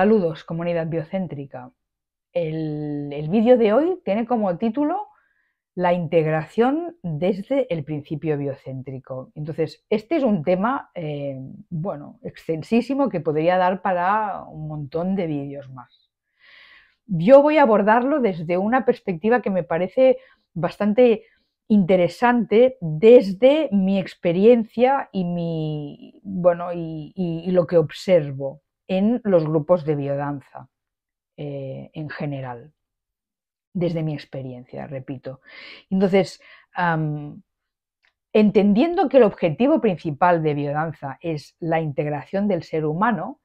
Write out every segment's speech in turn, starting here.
Saludos, comunidad biocéntrica. El, vídeo de hoy tiene como título la integración desde el principio biocéntrico. Entonces, este es un tema, eh, bueno, extensísimo que podría dar para un montón de vídeos más. Yo voy a abordarlo desde una perspectiva que me parece bastante interesante desde mi experiencia y mi, bueno, y lo que observo en los grupos de biodanza eh, en general, desde mi experiencia, repito. Entonces, entendiendo que el objetivo principal de biodanza es la integración del ser humano,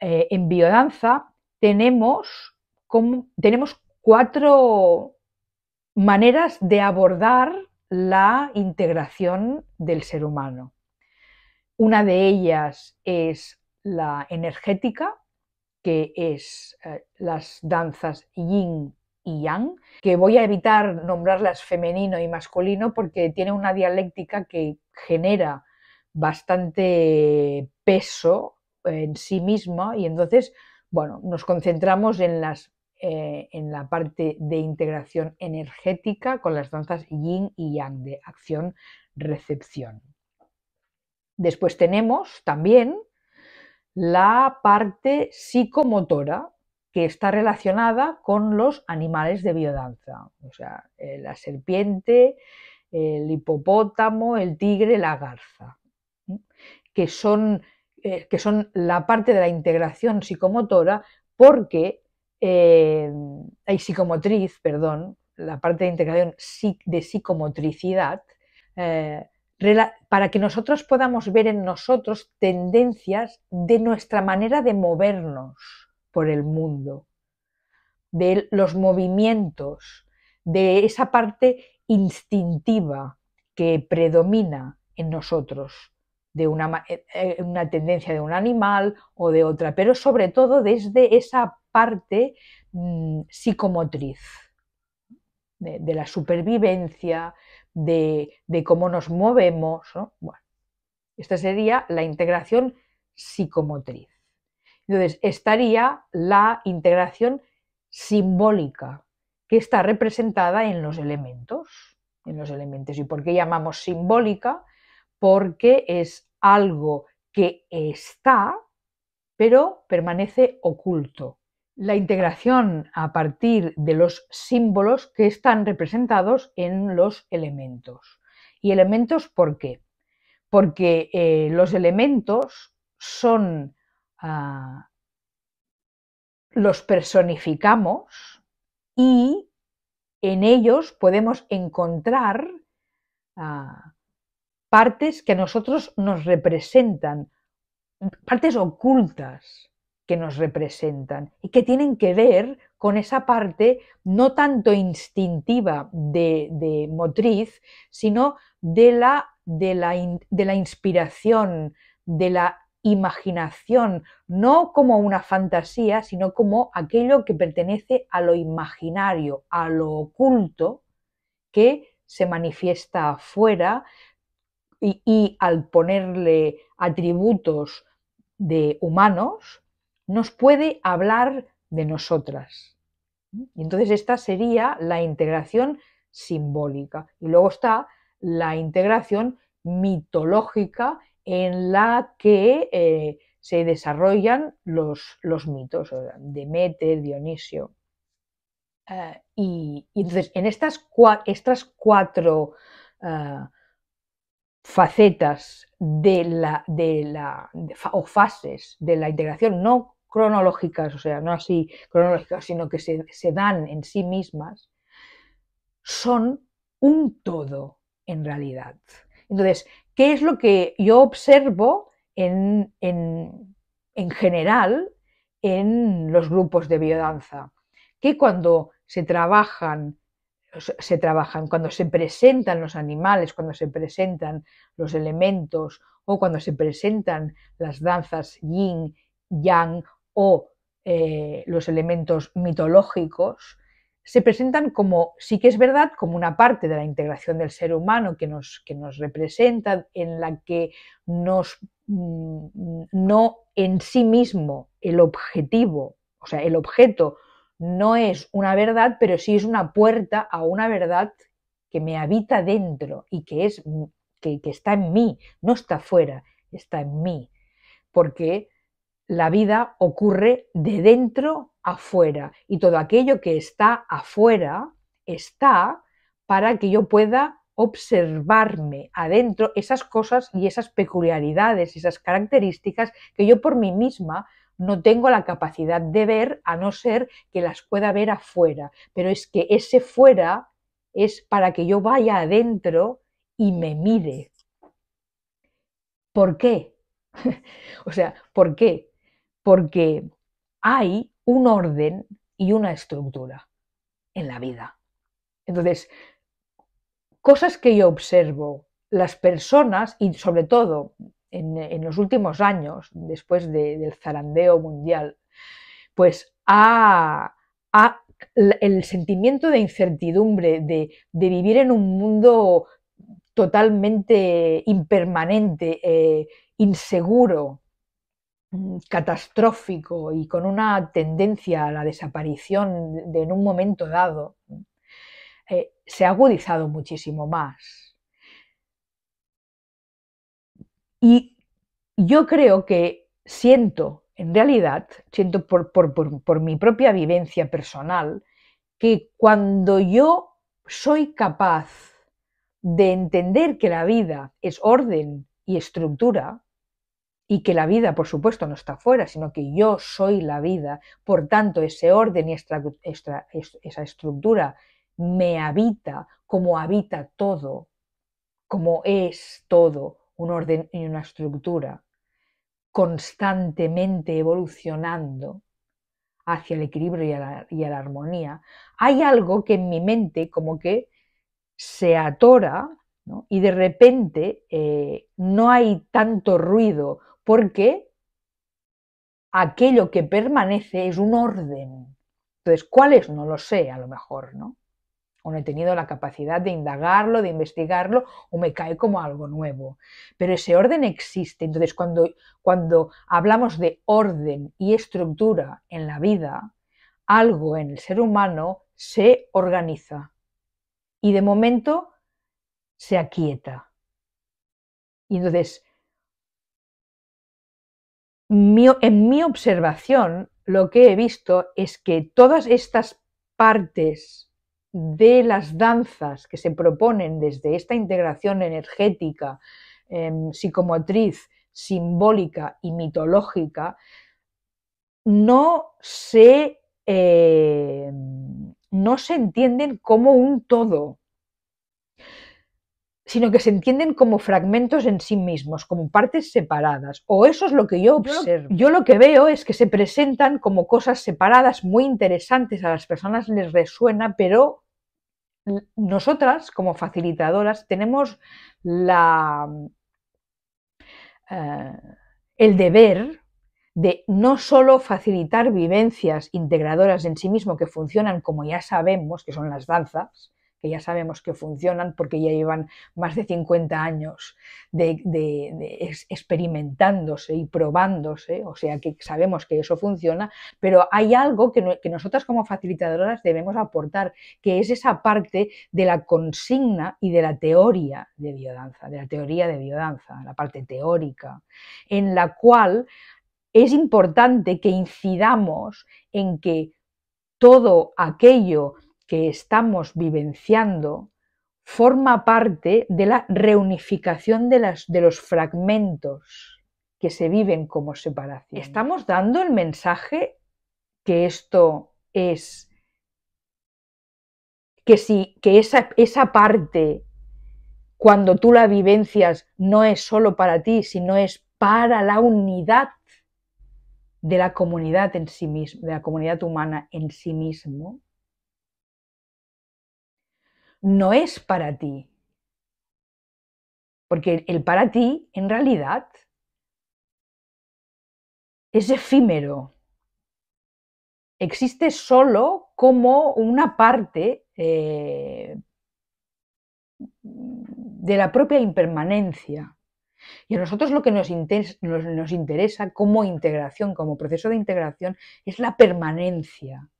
eh, en biodanza tenemos, como, tenemos cuatro maneras de abordar la integración del ser humano. Una de ellas es la energética, que es eh, las danzas yin y yang, que voy a evitar nombrarlas femenino y masculino porque tiene una dialéctica que genera bastante peso eh, en sí misma y entonces, bueno, nos concentramos las eh, en la parte de integración energética con las danzas yin y yang de acción-recepción. Después tenemos también la parte psicomotora que está relacionada con los animales de biodanza, o sea, eh, la serpiente, el hipopótamo, el tigre, la garza, que son, eh, que son la parte de la integración psicomotora porque eh, hay psicomotriz, perdón, la parte de integración de psicomotricidad, para que nosotros podamos ver en nosotros tendencias de nuestra manera de movernos por el mundo, de los movimientos, de esa parte instintiva que predomina en nosotros, de una, eh, eh, tendencia de un animal o de otra, pero sobre todo desde esa parte mm, psicomotriz de, la supervivencia, de, cómo nos movemos. Bueno, esta sería la integración psicomotriz. Entonces, estaría la integración simbólica, que está representada en los elementos. En los elementos. ¿Y por qué llamamos simbólica? Porque es algo que está, pero permanece oculto la integración a partir de los símbolos que están representados en los elementos. ¿Y elementos por qué? Porque eh, los elementos son, ah, los personificamos y en ellos podemos encontrar ah, partes que a nosotros nos representan, partes ocultas que nos representan y que tienen que ver con esa parte no tanto instintiva de, motriz, sino de la, de la, inspiración, de la imaginación, no como una fantasía, sino como aquello que pertenece a lo imaginario, a lo oculto, que se manifiesta afuera y, y al ponerle atributos de humanos, nos puede hablar de nosotras. Y entonces esta sería la integración simbólica. Y luego está la integración mitológica en la que eh, se desarrollan los, los mitos, Demeter, Dionisio. Eh, y, entonces, en estas, estas cuatro eh, facetas de la, de la o fases de la integración no cronológicas, o sea, no así cronológicas, sino que se, dan en sí mismas, son un todo en realidad. Entonces, ¿qué es lo que yo observo en, general en los grupos de biodanza? Que cuando se trabajan se trabajan, cuando se presentan los animales, cuando se presentan los elementos o cuando se presentan las danzas yin, yang o eh, los elementos mitológicos, se presentan como, sí que es verdad, como una parte de la integración del ser humano que nos, que nos representa, en la que nos, mm, no en sí mismo el objetivo, o sea, el objeto no es una verdad, pero sí es una puerta a una verdad que me habita dentro y que, es, que, que está en mí, no está fuera, está en mí. Porque la vida ocurre de dentro afuera y todo aquello que está afuera está para que yo pueda observarme adentro esas cosas y esas peculiaridades, esas características que yo por mí misma no tengo la capacidad de ver a no ser que las pueda ver afuera. Pero es que ese fuera es para que yo vaya adentro y me mire. ¿Por qué? o sea, ¿por qué? porque hay un orden y una estructura en la vida. Entonces, cosas que yo observo, las personas y sobre todo en, los últimos años, después del zarandeo mundial, pues ha, el sentimiento de incertidumbre, de, de, vivir en un mundo totalmente impermanente, eh, inseguro, Mm, catastrófico y con una tendencia a la desaparición en un momento dado, eh, se ha agudizado muchísimo más. Y yo creo que siento, en realidad, siento por mi propia vivencia personal, que cuando yo soy capaz de entender que la vida es orden y estructura, y que la vida, por supuesto, no está fuera, sino que yo soy la vida. Por tanto, ese orden y esa estructura me habita como habita todo, como es todo, un orden y una estructura, constantemente evolucionando hacia el equilibrio y a, la, armonía. Hay algo que en mi mente como que se atora y de repente eh, no hay tanto ruido porque aquello que permanece es un orden. Entonces, ¿cuál es? No lo sé, a lo mejor, ¿no? O no he tenido la capacidad de indagarlo, de investigarlo, o me cae como algo nuevo. Pero ese orden existe. Entonces, cuando, cuando hablamos de orden y estructura en la vida, algo en el ser humano se organiza y de momento se aquieta. Y entonces en mi observación, lo que he visto es que todas estas partes de las danzas que se proponen desde esta integración energética, em, psicomotriz, simbólica y mitológica, no se eh, entienden como un todo sino que se entienden como fragmentos en sí mismos, como partes separadas. O eso es lo que yo observo. Yo, lo que veo es que se presentan como cosas separadas, muy interesantes, a las personas les resuena, pero nosotras, como facilitadoras, tenemos la, eh, el deber de no solo facilitar vivencias integradoras en sí mismo que funcionan como ya sabemos, que son las danzas, que ya sabemos que funcionan porque ya llevan más de 50 años de, experimentándose y probándose, o sea que sabemos que eso funciona, pero hay algo que, que nosotras como facilitadoras debemos aportar, que es esa parte de la consigna y de la teoría de biodanza, de la teoría de biodanza, la parte teórica, en la cual es importante que incidamos en que todo aquello que estamos vivenciando forma parte de la reunificación de, las, de los fragmentos que se viven como separación. Estamos dando el mensaje que esto es, que, si, que esa, esa parte, cuando tú la vivencias, no es solo para ti, sino es para la unidad de la comunidad en sí mismo de la comunidad humana en sí mismo no es para ti. Porque el para ti, en realidad, es efímero. Existe solo como una parte eh, de la propia impermanencia. Y a nosotros lo que nos, nos interesa como integración, como proceso de integración, es la permanencia.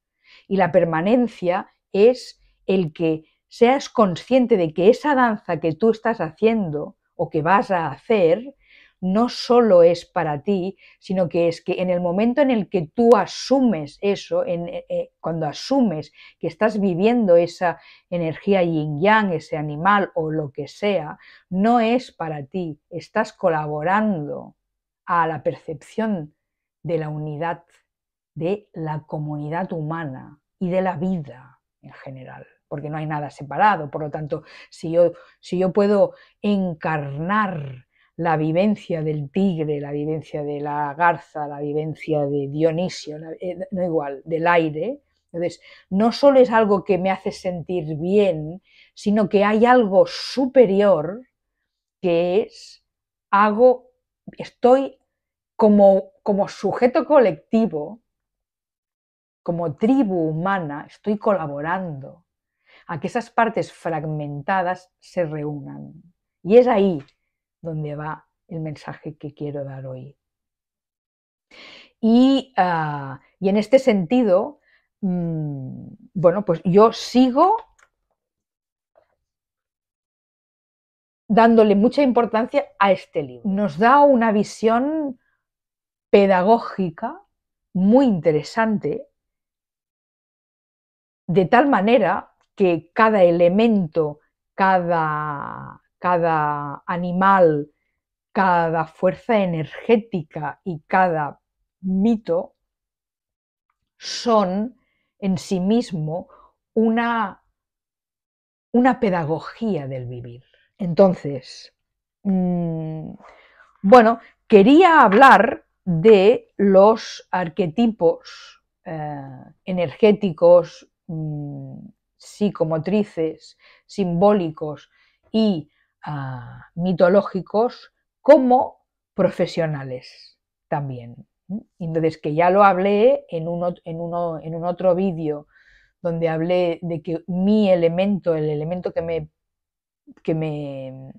Y la permanencia es el que seas consciente de que esa danza que tú estás haciendo o que vas a hacer no solo es para ti, sino que es que en el momento en el que tú asumes eso, en, eh, eh, cuando asumes que estás viviendo esa energía yin-yang, ese animal o lo que sea, no es para ti, estás colaborando a la percepción de la unidad, de la comunidad humana y de la vida en general porque no hay nada separado. Por lo tanto, si yo, puedo encarnar la vivencia del tigre, la vivencia de la garza, la vivencia de Dionisio, no eh, igual, del aire, entonces, no solo es algo que me hace sentir bien, sino que hay algo superior que es, hago, estoy como, como sujeto colectivo, como tribu humana, estoy colaborando, a que esas partes fragmentadas se reúnan. Y es ahí donde va el mensaje que quiero dar hoy. Y, ah, en este sentido, mm, bueno, pues yo sigo dándole mucha importancia a este libro. Nos da una visión pedagógica muy interesante, de tal manera que cada elemento, cada, cada animal, cada fuerza energética y cada mito son en sí mismo una, una pedagogía del vivir. Entonces, mm, bueno, quería hablar de los arquetipos eh, energéticos mm, psicomotrices, simbólicos y ah, mitológicos como profesionales también. Entonces, que ya lo hablé en un, en uno, en un otro vídeo donde hablé de que mi elemento, el elemento que me, que me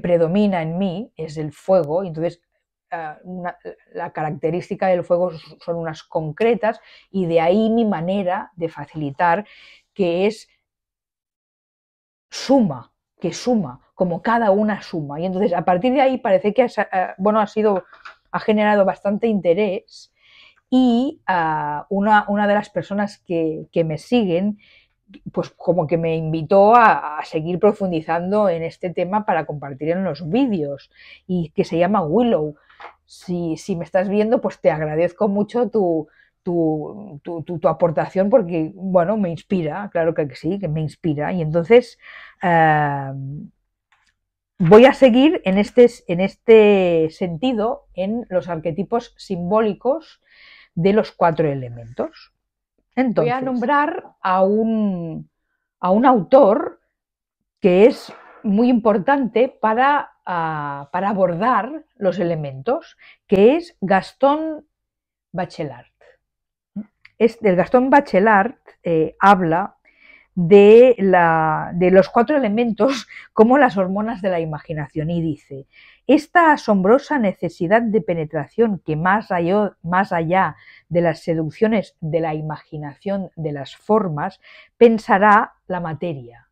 predomina en mí es el fuego, entonces ah, la característica del fuego son unas concretas y de ahí mi manera de facilitar que es suma, que suma, como cada una suma. Y entonces a partir de ahí parece que ha, eh, bueno, ha sido, ha generado bastante interés y ah, una, una, de las personas que, que, me siguen, pues como que me invitó a, a, seguir profundizando en este tema para compartir en los vídeos y que se llama Willow. Si, si me estás viendo, pues te agradezco mucho tu, tu, aportación porque, bueno, me inspira, claro que sí, que me inspira. Y entonces em, voy a seguir en este, en este sentido en los arquetipos simbólicos de los cuatro elementos. Entonces, voy a nombrar a un, autor que es muy importante para, ah, para abordar los elementos, que es Gastón Bachelard. El Gastón Bachelard, eh, habla de, los cuatro elementos como las hormonas de la imaginación y dice, esta asombrosa necesidad de penetración que más allá, más allá de las seducciones de la imaginación de las formas, pensará la materia,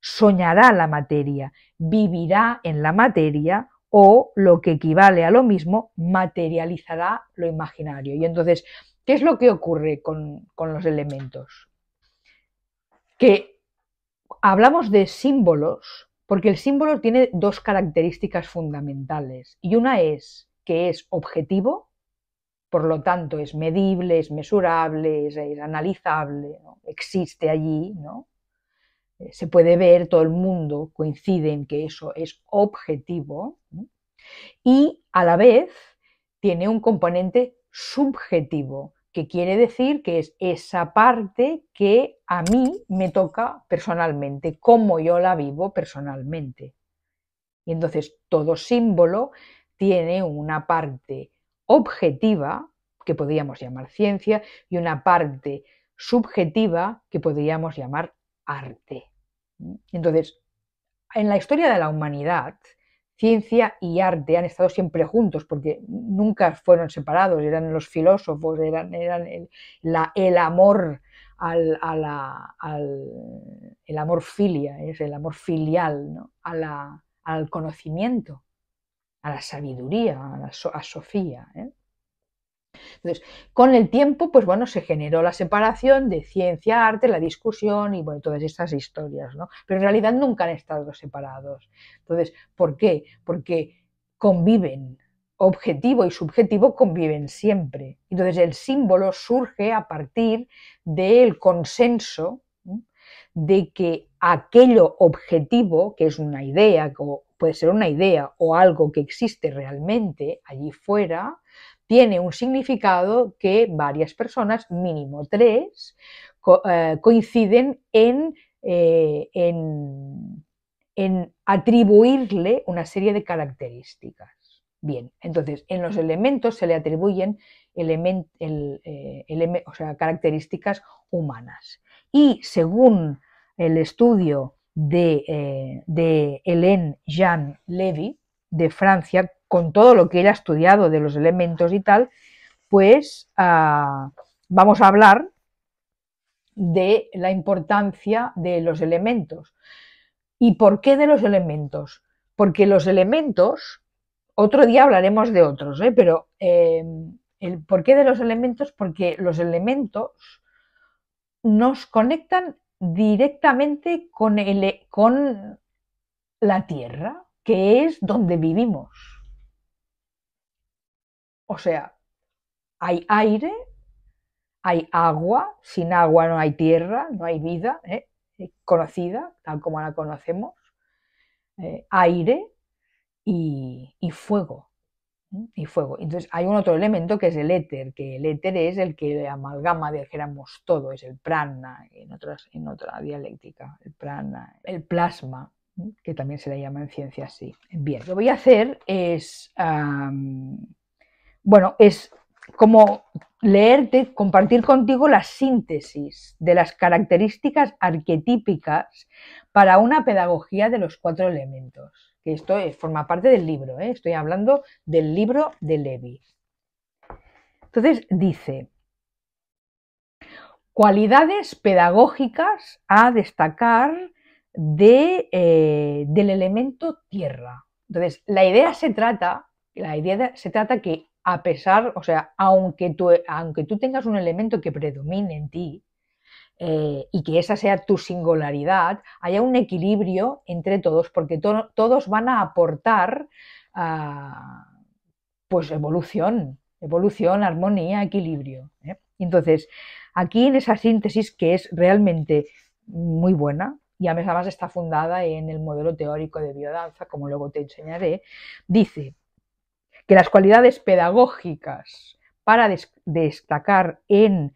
soñará la materia, vivirá en la materia o lo que equivale a lo mismo, materializará lo imaginario. Y entonces ¿Qué es lo que ocurre con, los elementos? Que hablamos de símbolos porque el símbolo tiene dos características fundamentales y una es que es objetivo, por lo tanto es medible, es mesurable, es, analizable, existe allí, eh, se puede ver, todo el mundo coincide en que eso es objetivo y a la vez tiene un componente subjetivo, que quiere decir que es esa parte que a mí me toca personalmente, como yo la vivo personalmente. Y entonces todo símbolo tiene una parte objetiva, que podríamos llamar ciencia, y una parte subjetiva, que podríamos llamar arte. Entonces, en la historia de la humanidad, ciencia y arte han estado siempre juntos, porque nunca fueron separados, eran los filósofos, eran, el, amor al, el amor filia, es el amor filial, al conocimiento, a la sabiduría, a, Sofía. ¿eh? Entonces, con el tiempo, pues bueno, se generó la separación de ciencia, arte, la discusión y bueno, todas estas historias, ¿no? Pero en realidad nunca han estado separados. Entonces, ¿por qué? Porque conviven, objetivo y subjetivo conviven siempre. Entonces, el símbolo surge a partir del consenso de que aquello objetivo, que es una idea, puede ser una idea o algo que existe realmente allí fuera, tiene un significado que varias personas, mínimo tres, eh, coinciden eh, en, en, atribuirle una serie de características. Bien, entonces en los elementos se le atribuyen eh, sea, características humanas. Y según el estudio de, de Hélène Jean Levy de Francia, con todo lo que ella ha estudiado de los elementos y tal, pues ah, vamos a hablar de la importancia de los elementos. ¿Y por qué de los elementos? Porque los elementos, otro día hablaremos de otros, ¿eh? pero em, el por qué de los elementos, porque los elementos nos conectan directamente con la Tierra, que es donde vivimos. O sea, hay aire, hay agua, sin agua no hay tierra, no hay vida ¿eh? conocida, tal como la conocemos, eh, aire y, fuego ¿eh? y fuego. Entonces hay un otro elemento que es el éter, que el éter es el que amalgama, dijéramos, todo, es el prana, en, en otra dialéctica, el prana, el plasma, que también se le llama en ciencia así. Bien, lo que voy a hacer es bueno, es como leerte, compartir contigo la síntesis de las características arquetípicas para una pedagogía de los cuatro elementos. Que esto eh, forma parte del libro, ¿eh? estoy hablando del libro de Levi. Entonces dice, cualidades pedagógicas a destacar eh, del elemento tierra. Entonces, la idea se trata, la idea se trata que a pesar, o sea, aunque tú, aunque tú tengas un elemento que predomine en ti eh, y que esa sea tu singularidad, haya un equilibrio entre todos, porque todos van a aportar ah, pues evolución, evolución, armonía, equilibrio. ¿eh? Entonces, aquí en esa síntesis que es realmente muy buena, y además está fundada en el modelo teórico de biodanza, como luego te enseñaré, dice, que las cualidades pedagógicas para destacar en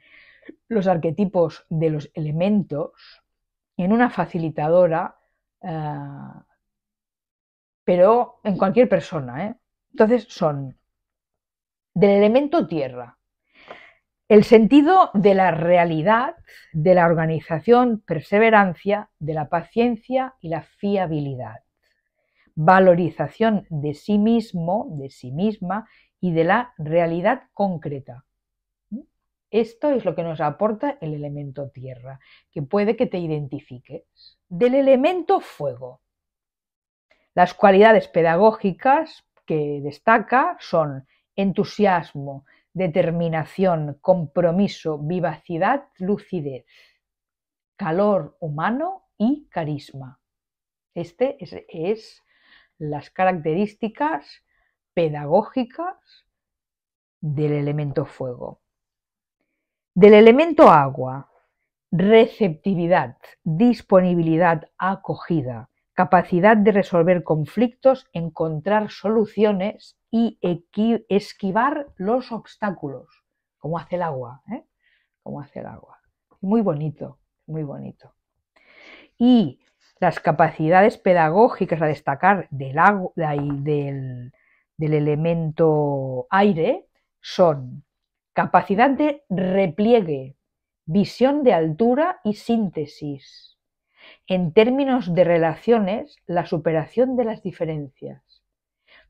los arquetipos de los elementos, en una facilitadora, eh, pero en cualquier persona. ¿eh? Entonces son del elemento tierra, el sentido de la realidad, de la organización, perseverancia, de la paciencia y la fiabilidad valorización de sí mismo, de sí misma y de la realidad concreta. ¿Mm? Esto es lo que nos aporta el elemento tierra, que puede que te identifiques. Del elemento fuego. Las cualidades pedagógicas que destaca son entusiasmo, determinación, compromiso, vivacidad, lucidez, calor humano y carisma. Este es, es las características pedagógicas del elemento fuego. Del elemento agua, receptividad, disponibilidad, acogida, capacidad de resolver conflictos, encontrar soluciones y esquivar los obstáculos, como hace el agua, ¿eh? como hace el agua. Muy bonito, muy bonito. Y las capacidades pedagógicas a destacar del, del, del elemento aire son capacidad de repliegue, visión de altura y síntesis. En términos de relaciones, la superación de las diferencias.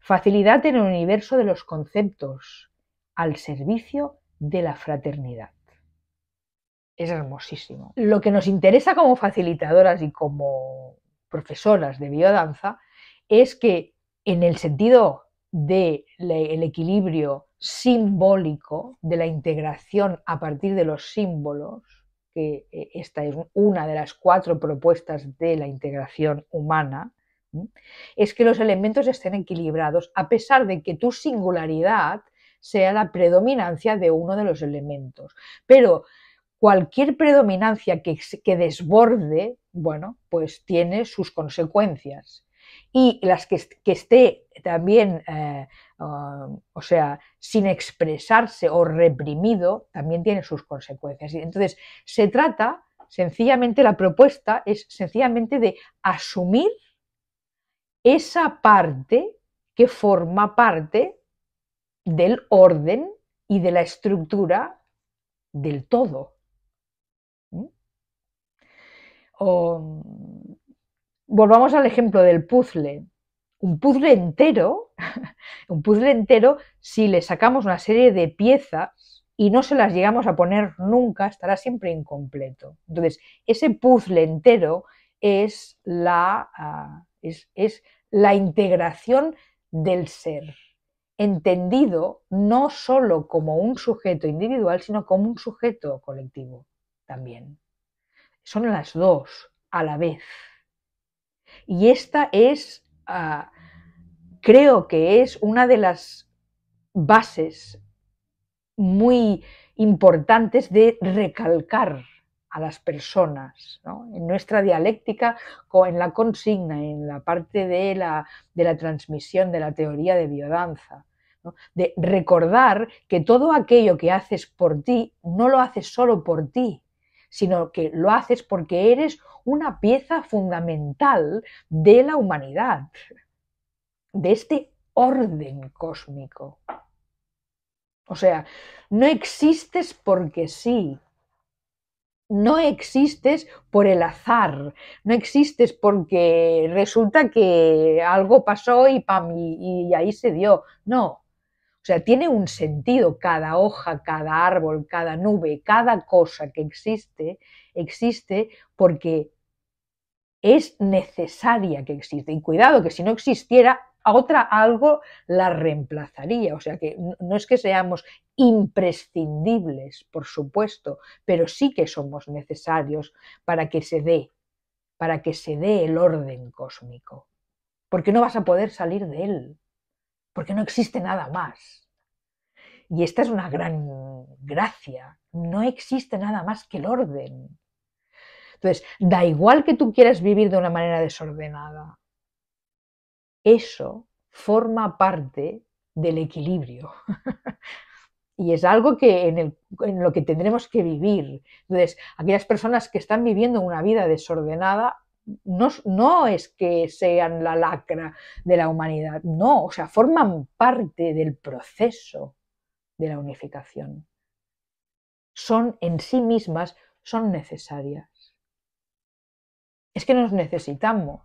Facilidad en el universo de los conceptos, al servicio de la fraternidad es hermosísimo. Lo que nos interesa como facilitadoras y como profesoras de biodanza es que en el sentido del el equilibrio simbólico, de la integración a partir de los símbolos, que eh, esta es una de las cuatro propuestas de la integración humana, es que los elementos estén equilibrados a pesar de que tu singularidad sea la predominancia de uno de los elementos. Pero cualquier predominancia que, desborde, bueno, pues tiene sus consecuencias. Y las que, esté también, eh, ah, o sea, sin expresarse o reprimido, también tiene sus consecuencias. Entonces, se trata, sencillamente, la propuesta es sencillamente de asumir esa parte que forma parte del orden y de la estructura del todo. Mm, volvamos al ejemplo del puzzle. Un puzzle entero, un puzzle entero, si le sacamos una serie de piezas y no se las llegamos a poner nunca, estará siempre incompleto. Entonces, ese puzzle entero es la, ah, es, es la integración del ser, entendido no solo como un sujeto individual, sino como un sujeto colectivo también son las dos a la vez. Y esta es, ah, creo que es una de las bases muy importantes de recalcar a las personas. En nuestra dialéctica, en la consigna, en la parte de la, de la transmisión de la teoría de biodanza, de recordar que todo aquello que haces por ti no lo haces solo por ti, sino que lo haces porque eres una pieza fundamental de la humanidad, de este orden cósmico. O sea, no existes porque sí, no existes por el azar, no existes porque resulta que algo pasó y, pam, y, ahí se dio. No, o sea, tiene un sentido cada hoja, cada árbol, cada nube, cada cosa que existe, existe porque es necesaria que existe. Y cuidado, que si no existiera, a otra algo la reemplazaría. O sea que no es que seamos imprescindibles, por supuesto, pero sí que somos necesarios para que se dé, para que se dé el orden cósmico. Porque no vas a poder salir de él porque no existe nada más. Y esta es una gran gracia. No existe nada más que el orden. Entonces, da igual que tú quieras vivir de una manera desordenada. Eso forma parte del equilibrio. y es algo que en, en, lo que tendremos que vivir. Entonces, aquellas personas que están viviendo una vida desordenada no, no, es que sean la lacra de la humanidad, no, o sea, forman parte del proceso de la unificación. Son en sí mismas, son necesarias. Es que nos necesitamos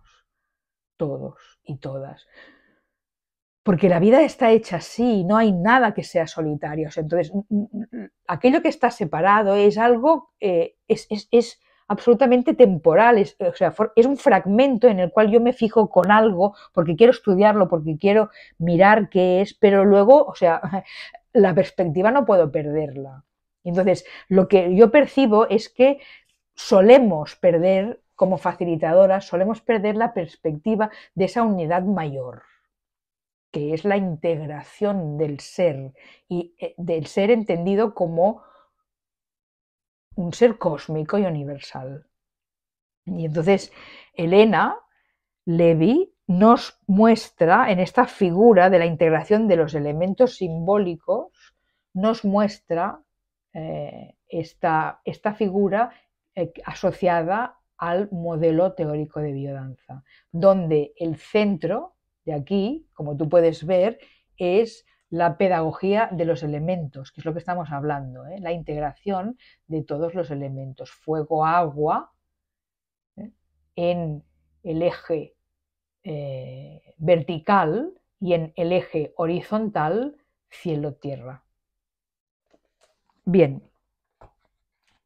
todos y todas. Porque la vida está hecha así, no hay nada que sea solitario. Entonces, aquello que está separado es algo, eh, es, es absolutamente temporal, es, o sea, es un fragmento en el cual yo me fijo con algo porque quiero estudiarlo, porque quiero mirar qué es, pero luego, o sea, la perspectiva no puedo perderla. Entonces, lo que yo percibo es que solemos perder, como facilitadoras, solemos perder la perspectiva de esa unidad mayor que es la integración del ser y eh, del ser entendido como un ser cósmico y universal. Y entonces Elena Levi nos muestra en esta figura de la integración de los elementos simbólicos, nos muestra eh, esta, esta, figura eh, asociada al modelo teórico de biodanza, donde el centro de aquí, como tú puedes ver, es la pedagogía de los elementos, que es lo que estamos hablando, ¿eh? la integración de todos los elementos, fuego, agua, ¿eh? en el eje eh, vertical y en el eje horizontal, cielo-tierra. Bien.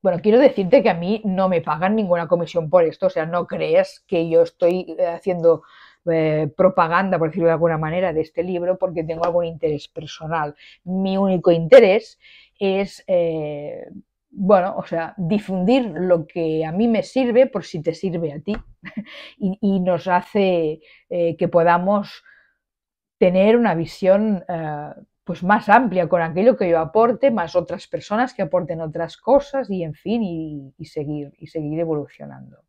Bueno, quiero decirte que a mí no me pagan ninguna comisión por esto, o sea, no crees que yo estoy haciendo eh, propaganda, por decirlo de alguna manera, de este libro porque tengo algún interés personal. Mi único interés es, eh, bueno, o sea, difundir lo que a mí me sirve por si te sirve a ti y, nos hace eh, que podamos tener una visión pues más amplia con aquello que yo aporte, más otras personas que aporten otras cosas y en fin, y, seguir, y seguir evolucionando.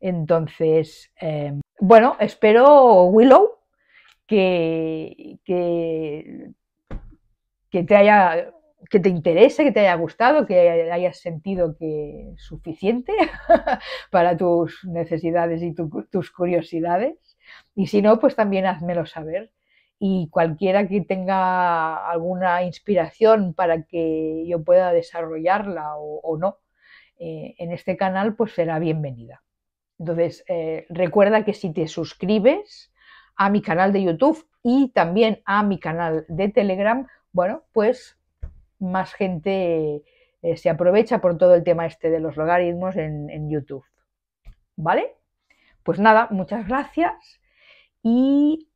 Entonces, em, bueno, espero, Willow, que, que, te haya que te interese, que te haya gustado, que hayas sentido que es suficiente para tus necesidades y tus curiosidades. Y si no, pues también házmelo saber. Y cualquiera que tenga alguna inspiración para que yo pueda desarrollarla o, no eh, en este canal, pues será bienvenida. Entonces, eh, recuerda que si te suscribes a mi canal de YouTube y también a mi canal de Telegram, bueno, pues más gente eh, se aprovecha por todo el tema este de los logaritmos en, en YouTube. ¿Vale? Pues nada, muchas gracias y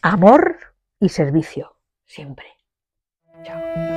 amor y servicio, siempre. Chao.